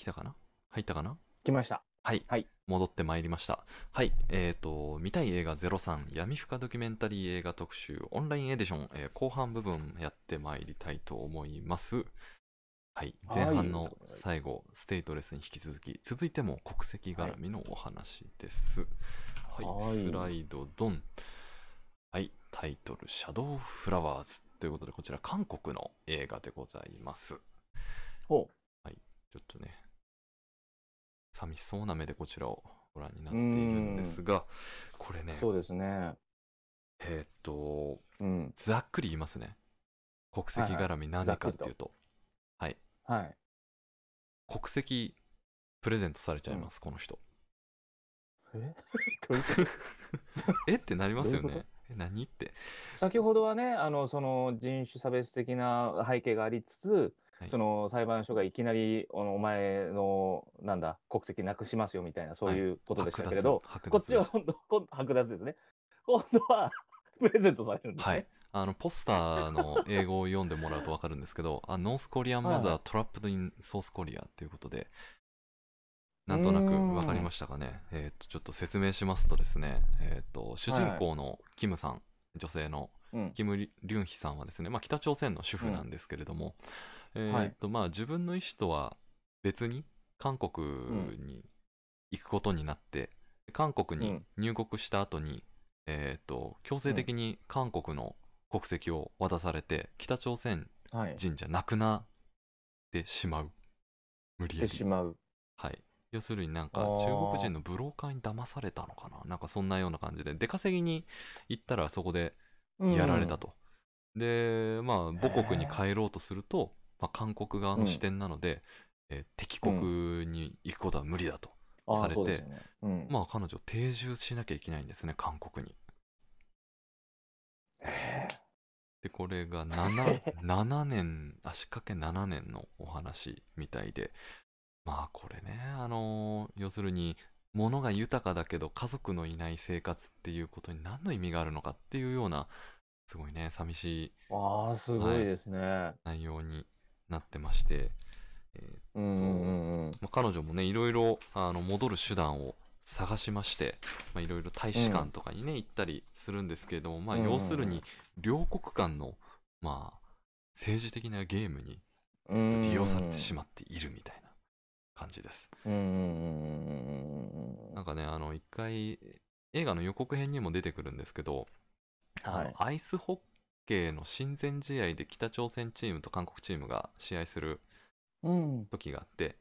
来たかな入ったかな来ました。はい。はい、戻ってまいりました。はい。えっ、ー、と、見たい映画03闇深ドキュメンタリー映画特集オンラインエディション、えー、後半部分やってまいりたいと思います。はい。前半の最後、ステイトレスに引き続き、続いても国籍絡みのお話です。はい。はい、スライドドン。はい。タイトル、シャドウフラワーズ。ということで、こちら韓国の映画でございます。う。はい。ちょっとね、寂しそうな目でこちらをご覧になっているんですが、これね、そうですね。えー、っと、うん、ざっくり言いますね。国籍絡み何かっていうと。はい、はい、はい。国籍プレゼントされちゃいます、うん、この人。え えってなりますよね。うう何って。先ほどはね、あの、その人種差別的な背景がありつつ、その裁判所がいきなりお前のなんだ国籍なくしますよみたいなそういうことでしたけれど、はい、こっちは本当剥奪ですね今度はプレゼントされるんです、ね、はいあのポスターの英語を読んでもらうと分かるんですけどあノースコリアンマザートラップドインソースコリアということでなんとなく分かりましたかねえー、っとちょっと説明しますとですねえー、っと主人公のキムさん、はい、女性のキム・リュンヒさんはですね、まあ、北朝鮮の主婦なんですけれども、うんえっと、はい、まあ自分の意思とは別に韓国に行くことになって、うん、韓国に入国した後に、えっ、と、強制的に韓国の国籍を渡されて、北朝鮮人じゃなくなってしまう。はい、無理やり。しまう。はい。要するになんか中国人のブローカーに騙されたのかななんかそんなような感じで、出稼ぎに行ったらそこでやられたと。うん、で、まあ母国に帰ろうとすると、まあ、韓国側の視点なので、うん、えー、敵国に行くことは無理だとされて、うんあねうん、まあ彼女定住しなきゃいけないんですね韓国に。でこれが 7, 7 年足掛け7年のお話みたいでまあこれねあのー、要するに物が豊かだけど家族のいない生活っていうことに何の意味があるのかっていうようなすごいね寂しいあすごいですね、はい、内容になってまして、彼女もね、いろいろあの戻る手段を探しまして、まあ、いろいろ大使館とかにね、行ったりするんですけれども、まあ、要するに、両国間の、まあ、政治的なゲームに利用されてしまっているみたいな感じです。なんかね、あの、一回、映画の予告編にも出てくるんですけど、はい、アイスホッケの親善試合で北朝鮮チームと韓国チームが試合する時があって、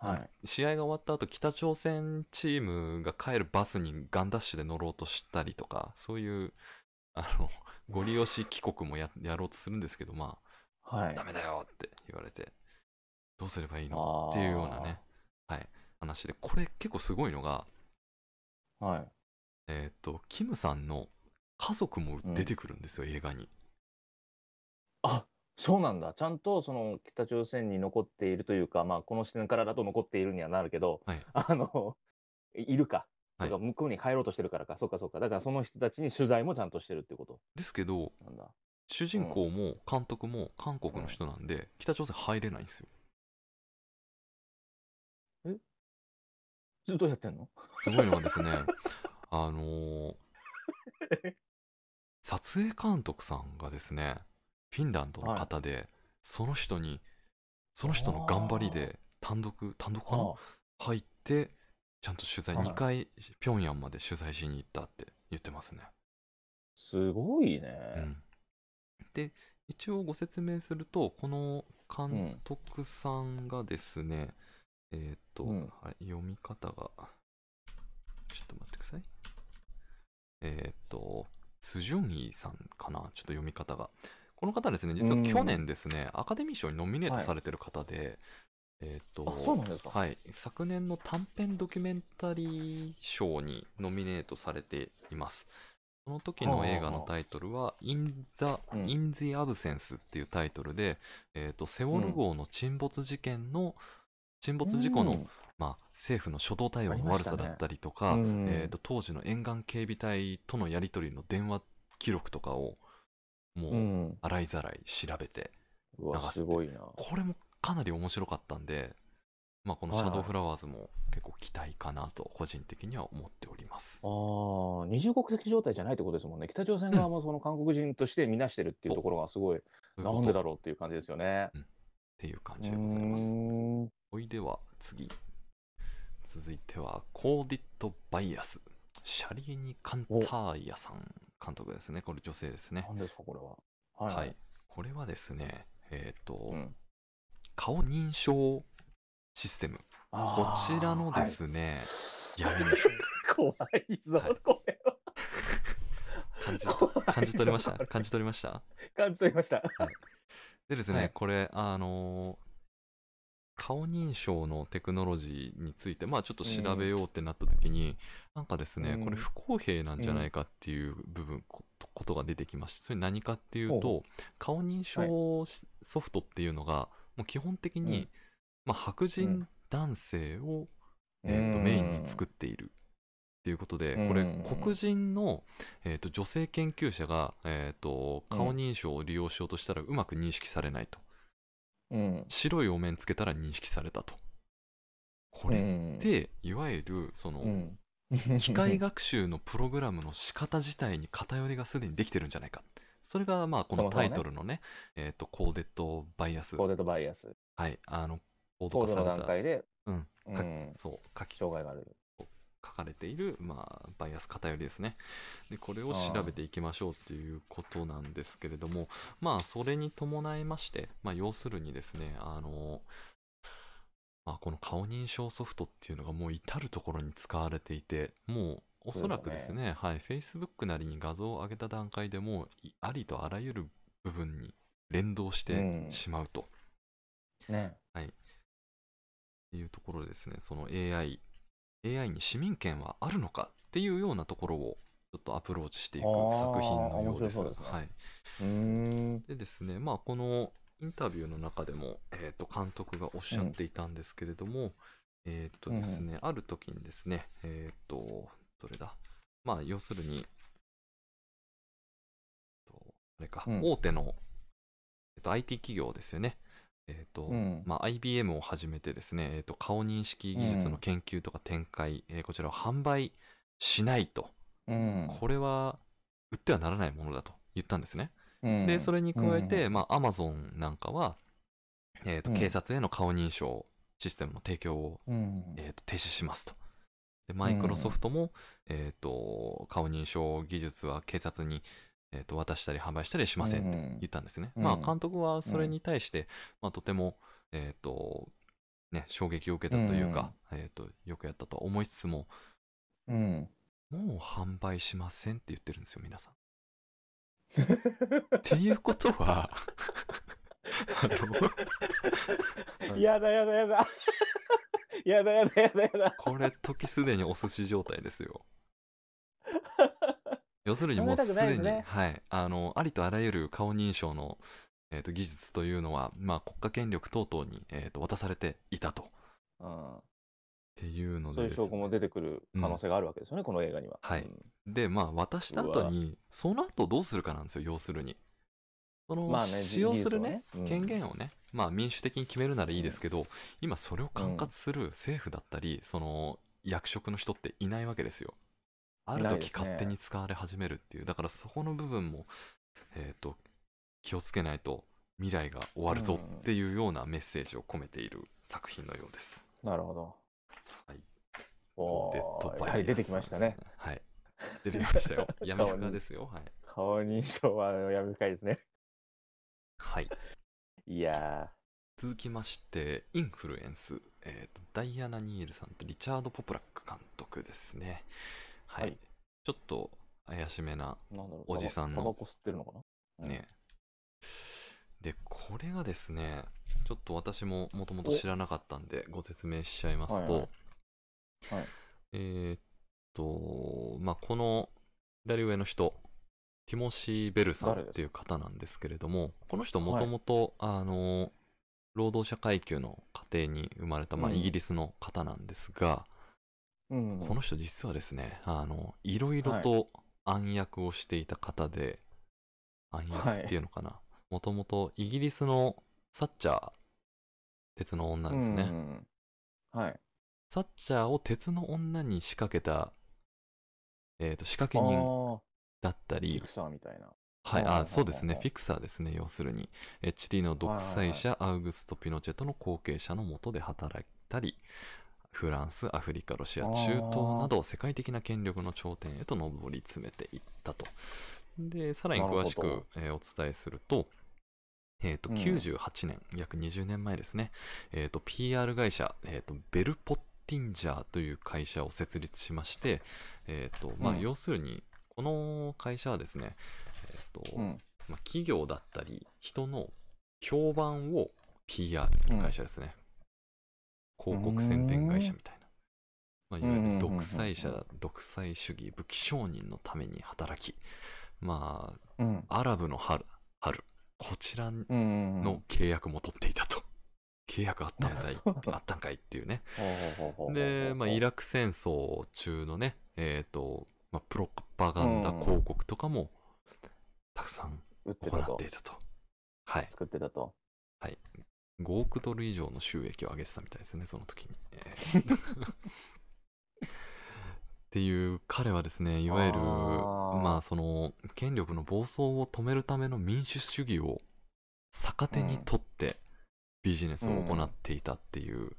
はい、試合が終わった後北朝鮮チームが帰るバスにガンダッシュで乗ろうとしたりとかそういうあの ご利用し帰国もやろうとするんですけどまあ、はい、ダメだよって言われてどうすればいいのっていうようなね、はい、話でこれ結構すごいのが、はい、えっ、とキムさんの家族も出てくるんですよ、映画に。あそうなんだちゃんとその北朝鮮に残っているというか、まあ、この視点からだと残っているにはなるけど、はい、あのいるかそうか向こうに帰ろうとしてるからか、そうかそうかだからその人たちに取材もちゃんとしてるってことですけど主人公も監督も韓国の人なんで、うん、北朝鮮入れないんですよえっとやってんのすごいのがですねあのー、撮影監督さんがですね、フィンランドの方で、はい、その人に、その人の頑張りで、単独、単独かな入って、ちゃんと取材、2回、平壌まで取材しに行ったって言ってますね。すごいね。うん、で、一応ご説明すると、この監督さんがですね、うん、えっ、ー、と、うん、読み方が、ちょっと待ってください。えっ、ー、と、スジョンイさんかなちょっと読み方が。この方ですね、実は去年ですね、アカデミー賞にノミネートされてる方で、はい、えっ、ー、と、そうなんですかはい。昨年の短編ドキュメンタリー賞にノミネートされています。その時の映画のタイトルは、In the, In the Absence っていうタイトルで、うん、えっ、ー、と、セウォル号の沈没事件の、沈没事故のまあ、政府の初動対応の悪さだったりとか、ねえーと、当時の沿岸警備隊とのやり取りの電話記録とかをもう洗いざらい調べて流す、すごいなこれもかなり面白かったんで、まあ、この「シャドーフラワーズ」も結構期待かなと個人的には思っております、はい、ああ二重国籍状態じゃないってことですもんね北朝鮮側もその韓国人として見なしてるっていうところがすごい、うん、なんでだろうっていう感じですよね。うん、っていう感じでございます。おいでは次。続いては、コーディット・バイアス。シャリーニ・カンターヤさん監督ですね。これ女性ですね。何ですか、これは。はい、はい。これはですね、えっ、ー、と、うん、顔認証システム。こちらのですね、はい、闇のう。怖いぞ、はい、これは。感じ感じ取りました感じ取りました感じ取りました。はい、でですね、はい、これ、あのー顔認証のテクノロジーについて、まあちょっと調べようってなった時に、うん、なんかですね、これ不公平なんじゃないかっていう部分、うん、ことが出てきました。それ何かっていうと、顔認証ソフトっていうのが、もう基本的に、まあ、白人男性を、えー、とメインに作っている。っていうことで、これ、黒人の、えー、と女性研究者が、えー、と顔認証を利用しようとしたらうまく認識されないと。うん、白いお面つけたら認識されたと。これって、いわゆるその、うん、機械学習のプログラムの仕方自体に偏りがすでにできてるんじゃないか。それがまあこのタイトルのね、のねえっ、ー、と、コーデットバイアス。コーデットバイアス。はい、あの、コード化された。の段階で、うん、うん、そう、書き障害がある。書かれている、まあ、バイアス偏りですね。で、これを調べていきましょうっていうことなんですけれども、まあ、それに伴いまして、まあ、要するにですね、あの、まあ、この顔認証ソフトっていうのがもう至るところに使われていて、もうおそらくですね、ねはい、Facebook なりに画像を上げた段階でもありとあらゆる部分に連動してしまうと。うん、ね。はい。っていうところですね、その AI AI に市民権はあるのかっていうようなところをちょっとアプローチしていく作品のようです。ですね、はい、でですね、まあ、このインタビューの中でも、えー、と監督がおっしゃっていたんですけれども、うん、えっ、とですね、うん、ある時にですね、えっ、ー、と、どれだ、まあ、要するに、あれか、うん、大手の、えー、と IT 企業ですよね。えーと、うん、まあ、IBM をはじめてですね、えーと、顔認識技術の研究とか展開、うん、えー、こちらを販売しないと、うん、これは売ってはならないものだと言ったんですね。で、それに加えて、まあ、ゾンなんかは、えーと、警察への顔認証システムの提供を、えーと、停止しますと。でマイクロソフトも、えー、と顔認証技術は警察にえっ、ー、と、渡したり販売したりしませんって言ったんですね。うん、まあ、監督はそれに対して、うん、まあ、とても、えっ、ー、と、ね、衝撃を受けたというか、うん、えっ、ー、と、よくやったと思いつつも、うん。もう販売しませんって言ってるんですよ、皆さん。っていうことは あの、やだやだやだ。やだやだやだやだ。これ、時すでにお寿司状態ですよ。要するにもうすでに、ね、はい、あの、ありとあらゆる顔認証の、えーと、技術というのは、まあ、国家権力等々に、えーと、渡されていたと。うん、っていうので、ね、そういう証拠も出てくる可能性があるわけですよね、うん、この映画には。はい。で、まあ、渡した後に、その後どうするかなんですよ、要するに。その、まあね、使用するね、ね権限をね、まあ、民主的に決めるならいいですけど、今それを管轄する政府だったり、その役職の人っていないわけですよ。ある時勝手に使われ始めるっていう、ね、だからそこの部分も、えーと、気をつけないと未来が終わるぞっていうようなメッセージを込めている作品のようです。うん、なるほど。はい、おデッドバイ、ね、やはり出てきましたね。はい、出てきましたよ。闇深ですよ。はい、顔認証は闇深いですね。はい。いや続きまして、インフルエンス、えーと、ダイアナ・ニールさんとリチャード・ポプラック監督ですね。はい、はいちょっと怪しめなおじさんのタバコ吸ってるのかな、うんね、でこれがですねちょっと私ももともと知らなかったんでご説明しちゃいますと、はいはいはいえーっとまあこの左上の人ティモシー・ベルさんっていう方なんですけれどもこの人もともとあの労働者階級の家庭に生まれた、まあ、イギリスの方なんですが、この人実はですね、あの、いろいろと暗躍をしていた方で、はい、暗躍っていうのかな。もともとイギリスのサッチャー、鉄の女ですね、うんうん。はい。サッチャーを鉄の女に仕掛けた、えっ、ー、と、仕掛け人だったり。フィクサーみたいな。はい、あ、そうですね、フィクサーですね、要するに。チリの独裁者、アウグスト・ピノチェトの後継者のもとで働いたり、フランス、アフリカ、ロシア、中東など世界的な権力の頂点へと上り詰めていったと。で、さらに詳しく、えー、お伝えすると、えー、と、98年、うん、約20年前ですね、えー、と、PR 会社、えー、と、ベルポッティンジャーという会社を設立しまして、えーと、まあ、要するに、この会社はですね、えーと、うん、まあ、企業だったり、人の評判を PR する会社ですね。広告宣伝会社みたいな。まあ、いわゆる独裁者、独裁主義、武器商人のために働き、まあ、アラブの春、春、こちらの契約も取っていたと。契約あったんかい、あったんかいっていうね。で、まあ、イラク戦争中のね、えっ、ー、と、まあ、プロパガンダ広告とかも、たくさん行っていたと。はい。作ってたと。はい。5億ドル以上の収益を上げてたみたいですね、その時に。っていう彼はですねいわゆるまあその権力の暴走を止めるための民主主義を逆手にとってビジネスを行っていたっていう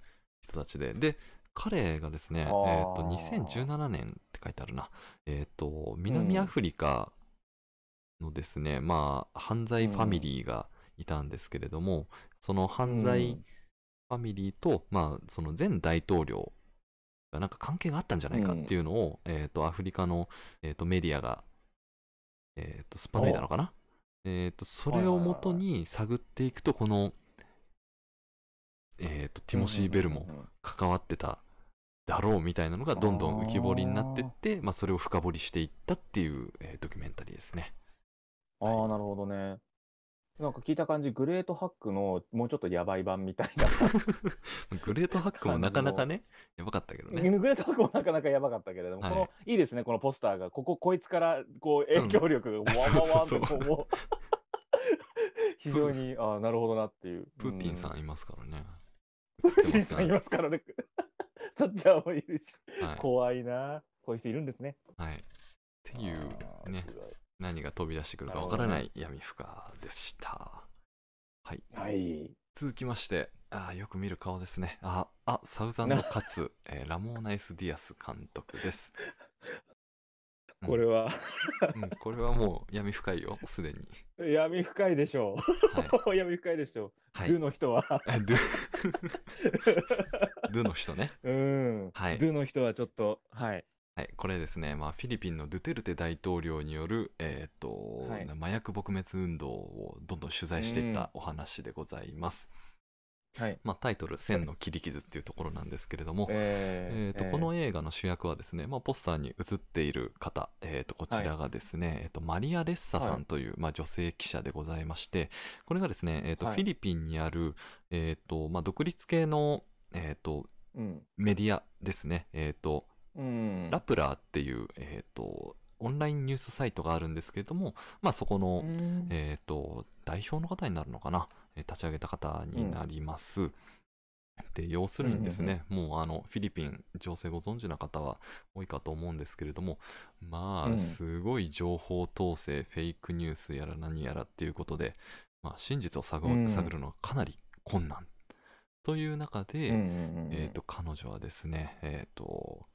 人たちで、うん、で彼がですね、えーと、2017年って書いてあるな、えーと、南アフリカのですね、うん、まあ犯罪ファミリーがいたんですけれども、その犯罪ファミリーと、まあ、その前大統領がなんか関係があったんじゃないかっていうのを、えっ、ー、と、アフリカの、えーと、メディアが、えっ、ー、と、すっぱ抜いたのかなえっ、ー、と、それをもとに探っていくと、この、えっ、と、ティモシー・ベルも関わってただろうみたいなのがどんどん浮き彫りになってって、まあ、それを深掘りしていったっていう、えー、ドキュメンタリーですね。ああ、はい、なるほどね。なんか聞いた感じ、グレートハックのもうちょっとやばい版みたいな。グレートハックもなかなかね、やばかったけどね。グレートハックもなかなかやばかったけれども、はい、このいいですね、このポスターが、ここ、こいつからこう影響力がわわわそうそうそう 非常に、ああ、なるほどなっていう。プーティンさんいますからね。プーティンさんいますからね。そっちはもういるし、はい、怖いな。こういう人いるんですね。はい。っていうね。何が飛び出してくるかわからない闇深でした。はい。はい、続きまして、あよく見る顔ですね。あ、あサウザンドカツ、えー、ラモーナイス・ディアス監督です。これはうん、うん、これはもう闇深いよ、すでに。闇深いでしょう。はい、闇深いでしょう。はい、ドゥの人は。ドゥドゥの人ね。うん。はい。ドゥの人はちょっと、はい。はい、これですね、まあ、フィリピンのドゥテルテ大統領による、えーと、はい、麻薬撲滅運動をどんどん取材していったお話でございます。はいまあ、タイトル「千の切り傷」っていうところなんですけれども、えー、えーと、えー、この映画の主役はですね、まあ、ポスターに映っている方、えー、とこちらがですね、はい、えーと、マリア・レッサさんという、はい、まあ、女性記者でございましてこれがですね、えーと、はい、フィリピンにある、えーとまあ、独立系の、えーと、うん、メディアですね、えーとラプラーっていう、えっ、ー、と、オンラインニュースサイトがあるんですけれども、まあそこの、えっ、ー、と、代表の方になるのかな、立ち上げた方になります。うん、で、要するにですね、もうあの、フィリピン情勢ご存知の方は多いかと思うんですけれども、まあ、すごい情報統制、フェイクニュースやら何やらっていうことで、まあ、真実を探るのはかなり困難。という中で、うんうんうん、えっ、ー、と、彼女はですね、えっ、ー、と、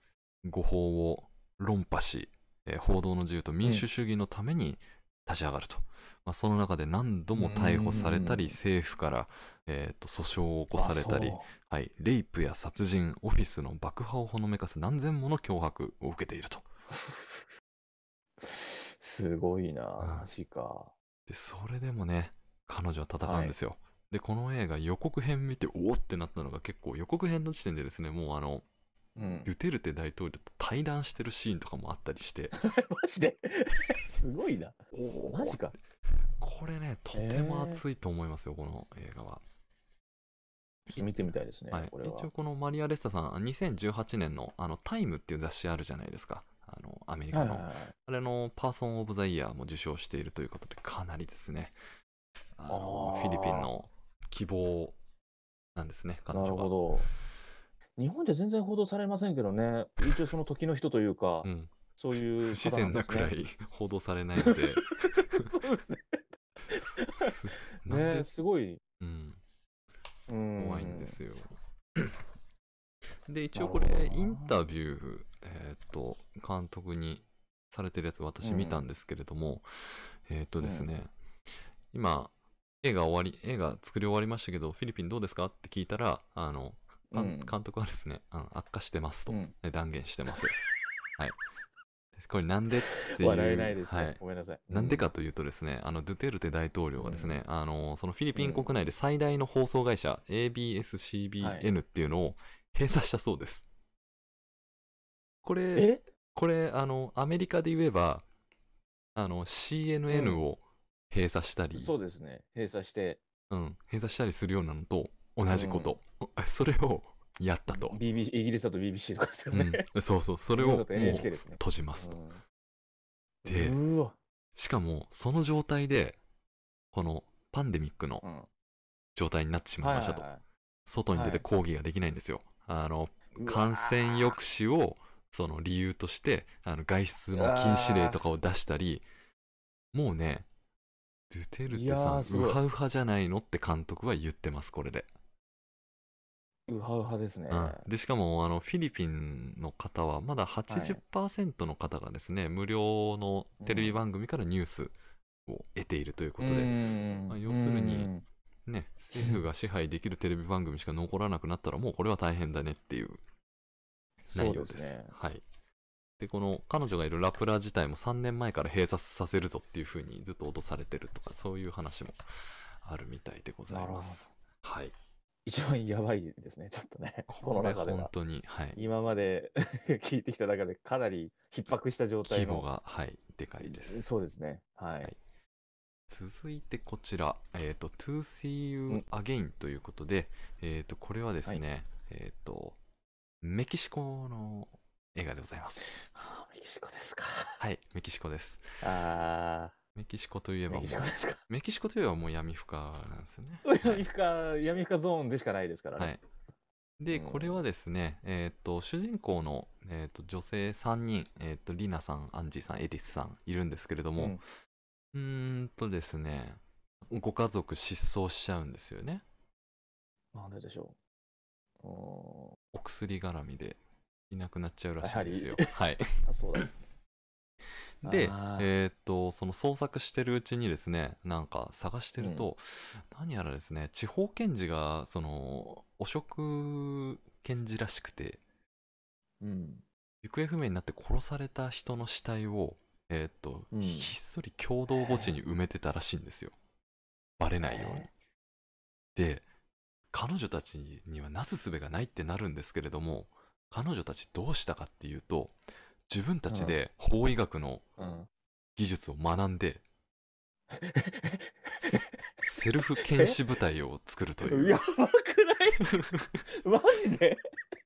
誤報を論破し、えー、報道の自由と民主主義のために立ち上がると、うん、まあ、その中で何度も逮捕されたり、政府から、えーと、訴訟を起こされたり、はい、レイプや殺人、オフィスの爆破をほのめかす何千もの脅迫を受けていると。すごいな、マジか。で、それでもね、彼女は戦うんですよ。はいで、この映画予告編見て、おおってなったのが結構予告編の時点でですね、もうあの、うん、ドゥテルテ大統領と対談してるシーンとかもあったりして マジで すごいなおマジかこれねとても熱いと思いますよ、この映画は見てみたいですね、はい、一応このマリア・レスタさん2018年の「あのタイムっていう雑誌あるじゃないですかあのアメリカの、あれのパーソン・オブ・ザ・イヤーも受賞しているということでかなりですねあのフィリピンの希望なんですね彼女はなるほど日本じゃ全然報道されませんけどね、一応その時の人というか、うん、そういう、ね、不自然なくらい 報道されないので。そうですね。すねすごい、うん、怖いんですよ。で、一応これ、インタビュー、えっ、ー、と、監督にされてるやつ、私見たんですけれども、うん、えっ、ー、とですね、うん、今、映画終わり、映画作り終わりましたけど、フィリピンどうですかって聞いたら、あの、パン監督はですね、うん、悪化してますと、断言してます。はい。これなんでっていう。笑えないですね。はい、ごめんなさい。なんでかというとですね、あの、ドゥテルテ大統領はですね、うん、あの、そのフィリピン国内で最大の放送会社、うん、ABS-CBN っていうのを閉鎖したそうです。これ、これ、あの、アメリカで言えば、あの、CNN を閉鎖したり、うん、そうですね、閉鎖して。うん、閉鎖したりするようなのと、同じこと、うん、それをやったと、BBC、イギリスだと BBC とかですよね、うん、そうそうそれを もう閉じますと、で、しかもその状態でこのパンデミックの状態になってしまいましたと、はいはいはい、外に出て抗議ができないんですよ、はい、あの感染抑止をその理由としてあの外出の禁止令とかを出したりもうねドゥテルテさんウハウハじゃないのって監督は言ってますこれでウハウハですね。うん、で、しかも、あの、フィリピンの方は、まだ80%の方がですね、はい、無料のテレビ番組からニュースを得ているということで、まあ、要するに、ね、政府が支配できるテレビ番組しか残らなくなったら、もうこれは大変だねっていう内容です。ですね、はい。で、この彼女がいるラプラ自体も3年前から閉鎖させるぞっていうふうにずっと脅されてるとか、そういう話もあるみたいでございます。はい。一番やばいですね、ちょっとね。この中では。本当に、はい。今まで聞いてきた中でかなり逼迫した状態規模が、はい、でかいです。そうですね。はい。はい、続いてこちら、えっ、ー、と、to see you again ということで、えっ、と、これはですね、はい、えっ、と、メキシコの映画でございます。はあ、メキシコですか。はい、メキシコです。ああ。メキシコといえばメキシコですか。メキシコといえばもう闇深なんですね。闇深、はい、闇深ゾーンでしかないですからね。はい、で、うん、これはですね、えっ、と、主人公の、えーと女性3人、えっ、と、リナさん、アンジーさん、エディスさんいるんですけれども、うん、んとですね、ご家族失踪しちゃうんですよね。なんででしょう。お薬絡みでいなくなっちゃうらしいんですよ。はい。あそうだで、えー、っと、その捜索してるうちにですね、なんか探してると、うん、何やらですね、地方検事が、その、汚職検事らしくて、うん。行方不明になって殺された人の死体を、えー、っと、うん、ひっそり共同墓地に埋めてたらしいんですよ。バレないように。で、彼女たちにはなすすべがないってなるんですけれども、彼女たちどうしたかっていうと、自分たちで法医学の技術を学んで、セルフ検視部隊を作るという。やばくない マジで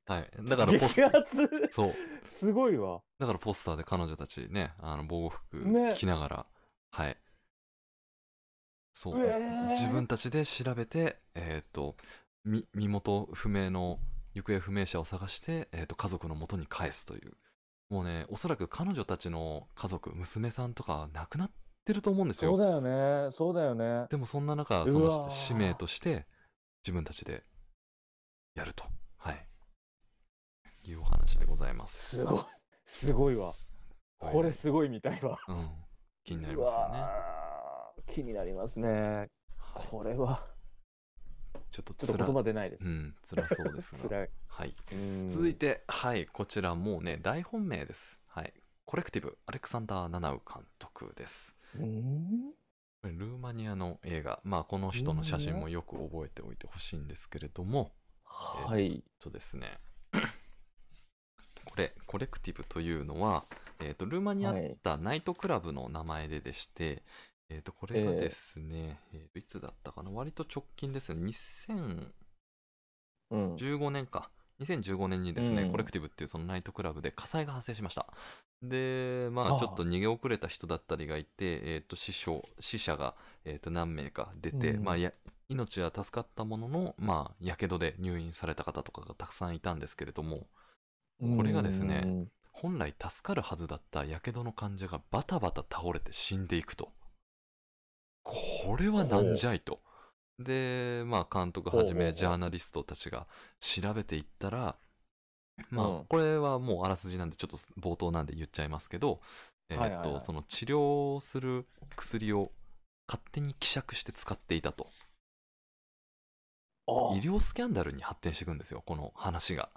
はい。だからポスター。そう。すごいわ。だからポスターで彼女たちね、あの防護服着ながら、ね、はい。そう、えー、自分たちで調べて、えっ、と、身元不明の行方不明者を探して、えーと、と家族のもとに返すというもうね、おそらく彼女たちの家族、娘さんとか亡くなってると思うんですよ。そうだよね。そうだよね。でもそんな中、その使命として自分たちでやると。はい。いうお話でございます。すごい。すごいわ。これすごいみたいわ。うん。気になりますよね。気になりますね。これは。ちょっとつ言葉ないです。うん、辛そうですが。はい。続いて、はい、こちらもうね、大本命です。はい。コレクティブ、アレクサンダー・ナナウ監督です。ルーマニアの映画、まあ、この人の写真もよく覚えておいてほしいんですけれども、はい。とですね、これ、コレクティブというのは、えっ、ー、と、ルーマニアったナイトクラブの名前ででして、えっ、ー、と、これがですね、えー、えー、いつだったかな割と直近ですね。2015年か。2015年にですね、うん、コレクティブっていうそのナイトクラブで火災が発生しました。で、まあちょっと逃げ遅れた人だったりがいて、えっ、ー、と、死傷、死者が、えー、と何名か出て、うん、まあや、命は助かったものの、まあ、やけどで入院された方とかがたくさんいたんですけれども、これがですね、本来助かるはずだったやけどの患者がバタバタ倒れて死んでいくと。これはなんじゃいと。で、まあ、監督はじめジャーナリストたちが調べていったら、まあ、これはもうあらすじなんで、ちょっと冒頭なんで言っちゃいますけど、えっと、その治療する薬を勝手に希釈して使っていたと。医療スキャンダルに発展していくんですよ、この話が。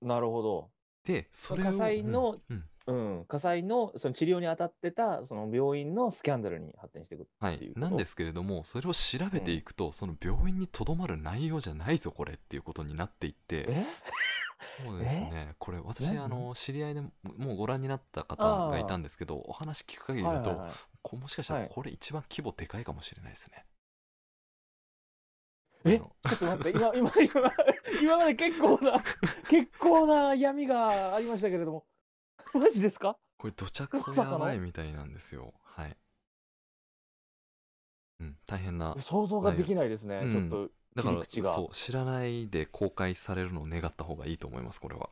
なるほど。でそれ火災の、うんうん、火災のその治療に当たってたその病院のスキャンダルに発展していくっていう、はい、なんですけれどもそれを調べていくと、うん、その病院にとどまる内容じゃないぞこれっていうことになっていってそうですねこれ私あの知り合いでもうご覧になった方がいたんですけどお話聞く限りだと、はいはいはい、もしかしたらこれ一番規模でかいかもしれないですね。えちょっと待って今今今今まで結構な 結構な闇がありましたけれどもマジですかこれ土着さやばいみたいなんですよはいうん大変な想像ができないですね、うん、ちょっとだからそう知らないで公開されるのを願った方がいいと思いますこれは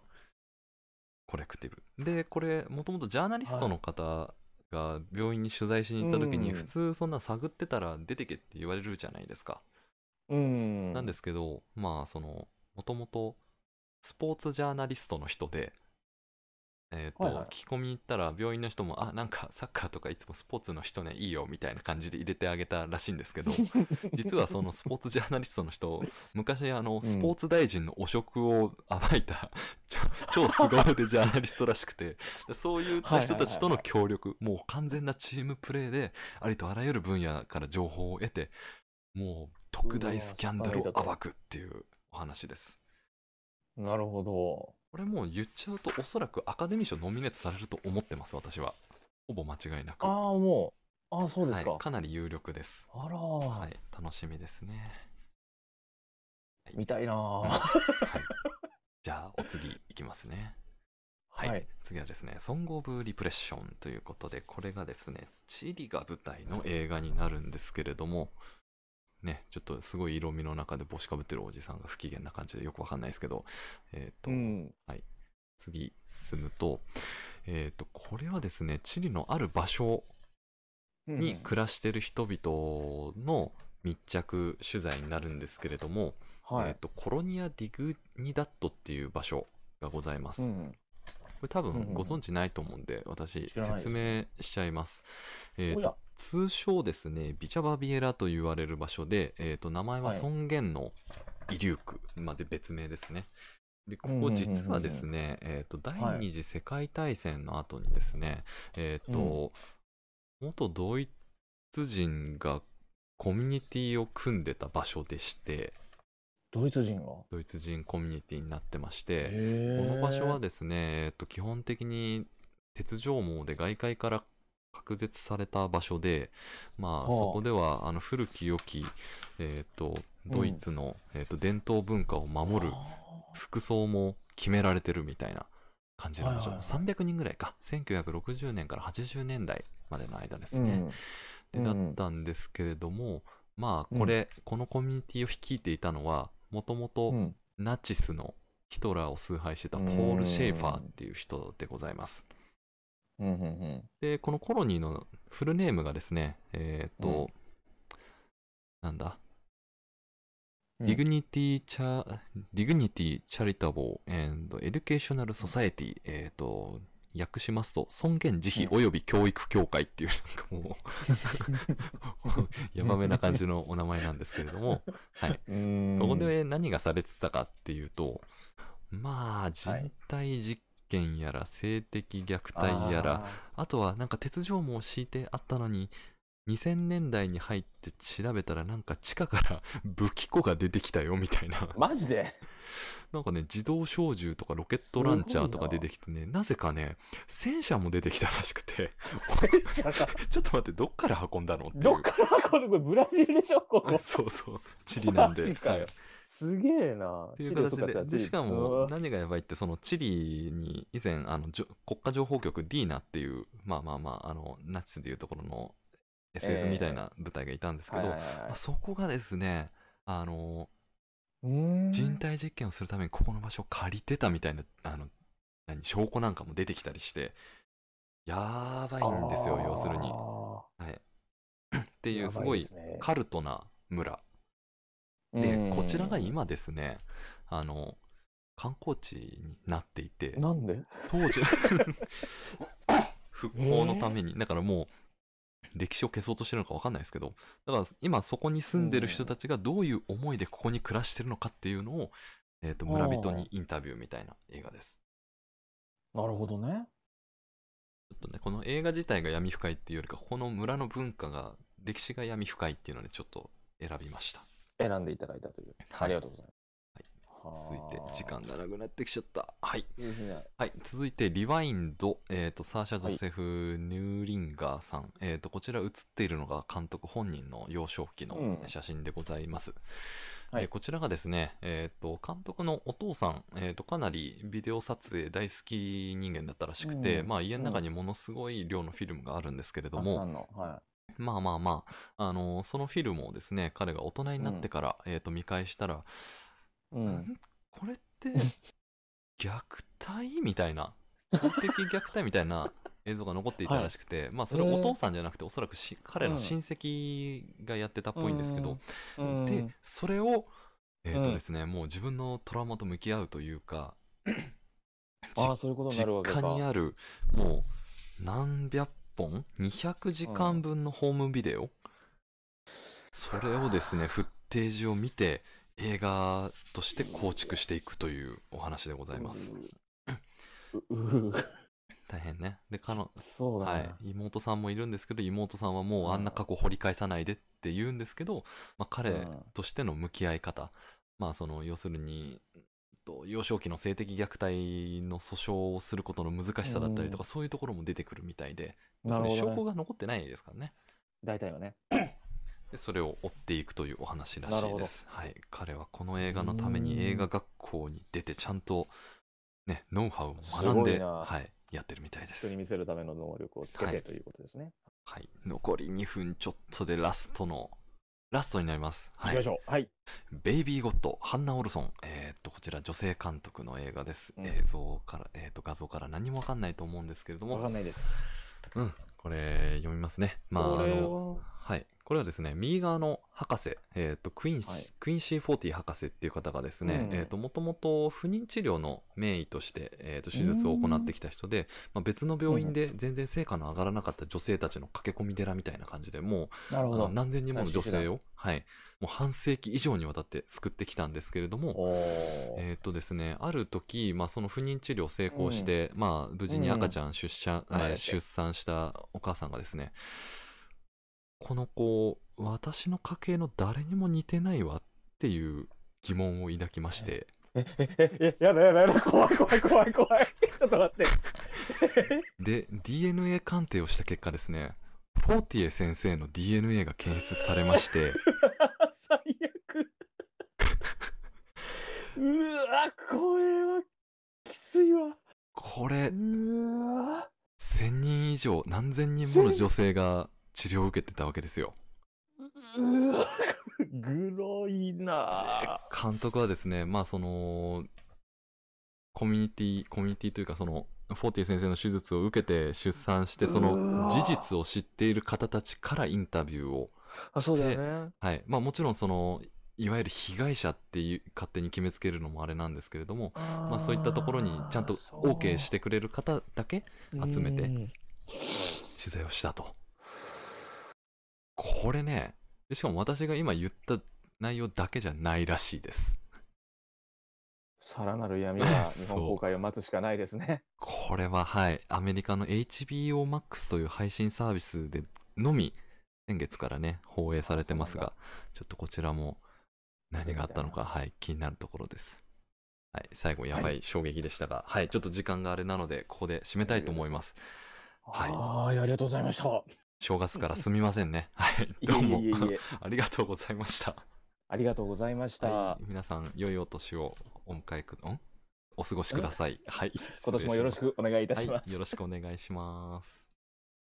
コレクティブでこれもともとジャーナリストの方、はいが病院に取材しに行った時に普通そんな探ってたら出てけって言われるじゃないですか、なんですけど、まあ、その、もともとスポーツジャーナリストの人で、えっ、ー、と、はいはい、聞き込みに行ったら病院の人も、あ、なんかサッカーとかいつもスポーツの人ね、いいよ、みたいな感じで入れてあげたらしいんですけど、実はそのスポーツジャーナリストの人、昔あの、スポーツ大臣の汚職を暴いた、超すご腕ジャーナリストらしくて、そういう人たちとの協力、もう完全なチームプレーで、ありとあらゆる分野から情報を得て、もう特大スキャンダルを暴くっていうお話です。なるほど。これもう言っちゃうとおそらくアカデミー賞ノミネートされると思ってます、私は。ほぼ間違いなく。ああ、もう。ああ、そうですか、はい、かなり有力です。あら、はい。楽しみですね。はい、見たいな、はい。じゃあ、お次いきますね。はい、はい、次はですね「ソング・オブ・リプレッション」ということでこれがですねチリが舞台の映画になるんですけれどもね、ちょっとすごい色味の中で帽子かぶってるおじさんが不機嫌な感じでよくわかんないですけど、えっ、ー、と、うん、はい。次進むと、えっ、ー、と、これはですね、チリのある場所に暮らしてる人々の密着取材になるんですけれども、うん、えっ、ー、と、コロニア・ディグニダットっていう場所がございます。うんこれ多分ご存知ないと思うんで、私説明しちゃいます。えっ、ー、と、通称ですね、ビチャバビエラと言われる場所で、えっ、ー、と、名前は尊厳の遺留区、まあ、別名ですね。で、ここ実はですね、えっ、ー、と、第二次世界大戦の後にですね、はい、えっ、と、うん、元ドイツ人がコミュニティを組んでた場所でして、ドイツ人がドイツ人コミュニティになってまして、この場所はですね、えっ、ー、と、基本的に鉄条網で外界から隔絶された場所で、まあ、そこでは、あの、古き良き、えっ、ー、と、ドイツの、うん、えっ、と、伝統文化を守る服装も決められてるみたいな感じの場所。300人ぐらいか。1960年から80年代までの間ですね。うん、で、だったんですけれども、うん、まあ、これ、このコミュニティを率いていたのは、もともと、ナチスのヒトラーを崇拝してたポール・シェイファーっていう人でございます。で、このコロニーのフルネームがですね、えっ、ー、と、うん、なんだ、うん、ディグニティチャ、ディグニティチャリタボーエデュケーショナルソサエティ、えっ、ー、と、訳しますと、尊厳慈悲及び教育協会っていう、なんかもう やばめな感じのお名前なんですけれども、はい。ここで何がされてたかっていうと、まあ、人体実権やら性的虐待やらあとはなんか鉄条網を敷いてあったのに2000年代に入って調べたらなんか地下から 武器庫が出てきたよみたいなマジでなんかね自動小銃とかロケットランチャーとか出てきてねなぜかね戦車も出てきたらしくて ちょっと待ってどっから運んだのってどっから運んだこれブラジルでしょここ そうそうチリなんで、はい、すげえな。っていう形で、でしかも、何がやばいって、そのチリに以前、あの、国家情報局ディーナっていう、まあまあまあ、あの、ナチスでいうところの SS みたいな部隊がいたんですけど、そこがですね、あの、人体実験をするためにここの場所を借りてたみたいな、あの、何、証拠なんかも出てきたりして、やばいんですよ、要するに。はい。っていう、すごいカルトな村で、こちらが今ですね、あの、観光地になっていて、なんで当時、復興のために、だからもう、歴史を消そうとしてるのか分かんないですけど、だから今そこに住んでる人たちがどういう思いでここに暮らしてるのかっていうのを、えっ、ー、と、村人にインタビューみたいな映画です。なるほどね。ちょっとね、この映画自体が闇深いっていうよりか、ここの村の文化が、歴史が闇深いっていうのでちょっと選びました。選んでいただいたという。はい、ありがとうございます。はい、続いて時間がなくなってきちゃった。はい。はい、続いて、リワインド、えっ、ー、と、サーシャ・ザセフ・ニューリンガーさん。はい、えっ、と、こちら映っているのが監督本人の幼少期の写真でございます。うんはい、こちらがですね、えっ、ー、と、監督のお父さん、えっ、ー、と、かなりビデオ撮影大好き人間だったらしくて、うん、まあ、家の中にものすごい量のフィルムがあるんですけれども、うんまあまあまあ、あのー、そのフィルムをですね、彼が大人になってから、うん、えっ、ー、と、見返したら、うん、これって、虐待みたいな、法的虐待みたいな映像が残っていたらしくて、はい、まあ、それお父さんじゃなくて、おそらくし、彼の親戚がやってたっぽいんですけど、うん、で、それを、えっ、ー、とですね、もう自分のトラウマと向き合うというか、ああ、そういうことになるわけか。実家にある、もう、何百本 ?200 時間分のホームビデオ、それをですね、フッテージを見て、映画として構築していくというお話でございます。大変ね。で、彼の、そうだね、はい。妹さんもいるんですけど、妹さんはもうあんな過去掘り返さないでって言うんですけど、まあ彼としての向き合い方。まあその、要するに、と、幼少期の性的虐待の訴訟をすることの難しさだったりとか、うん、そういうところも出てくるみたいで、それ証拠が残ってないですからね。大体はね。でそれを追っていくというお話らしいです。はい。彼はこの映画のために映画学校に出て、ちゃんと、ね、ノウハウを学んで、はい、やってるみたいです。人に見せるための能力をつけて、はい、ということですね。はい。残り2分ちょっとでラストのラストになります。はい。行きましょう。はい。ベイビーゴッド、ハンナ・オルソン。えー、っと、こちら女性監督の映画です。うん、映像から、えー、っと、画像から何もわかんないと思うんですけれども。わかんないです。うん。これ、読みますね。まあ、あの、はい。これはですね、右側の博士、えー、と、クインシ、はい、クインシー40博士っていう方がですね、うん、えー、と、もともと不妊治療の名医として、えー、と、手術を行ってきた人で、まあ、別の病院で全然成果の上がらなかった女性たちの駆け込み寺みたいな感じで、もう、何千人もの女性を、はい、もう半世紀以上にわたって救ってきたんですけれども、えとですね、ある時、まあ、その不妊治療成功して、うん、まあ、無事に赤ちゃん出社、うん、出産したお母さんがですね、この子、私の家系の誰にも似てないわっていう疑問を抱きまして。え、え、え、えやだやだやだ、怖い怖い怖い怖い。ちょっと待って。で、DNA 鑑定をした結果ですね、フォーティエ先生の DNA が検出されまして。最悪。うわ、これはきついわ。これ、うわ。1000人以上、何千人もの女性が治療を受けてたわけですよ。グロいな監督はですね、まあその、コミュニティ、コミュニティというかその、フォーティー先生の手術を受けて出産して、その事実を知っている方たちからインタビューをして、そうだよね。はい。まあもちろんその、いわゆる被害者っていう、勝手に決めつけるのもあれなんですけれども、まあそういったところにちゃんと OK してくれる方だけ集めて、取材をしたと。これね、しかも私が今言った内容だけじゃないらしいです。さらなる闇が 日本公開を待つしかないですねこれははい、アメリカの HBO Max という配信サービスでのみ、先月からね、放映されてますが、ちょっとこちらも何があったのか、はい、気になるところです。はい、最後やばい衝撃でしたが、はい、はい、ちょっと時間があれなので、ここで締めたいと思います。はい。はいありがとうございました。正月からすみませんね。はい。どうもいえいえいえ、ありがとうございました。ありがとうございました。はい、皆さん、良いお年をお迎えくのお過ごしください。はい。今年もよろしくお願いいたします。はい、よろしくお願いします。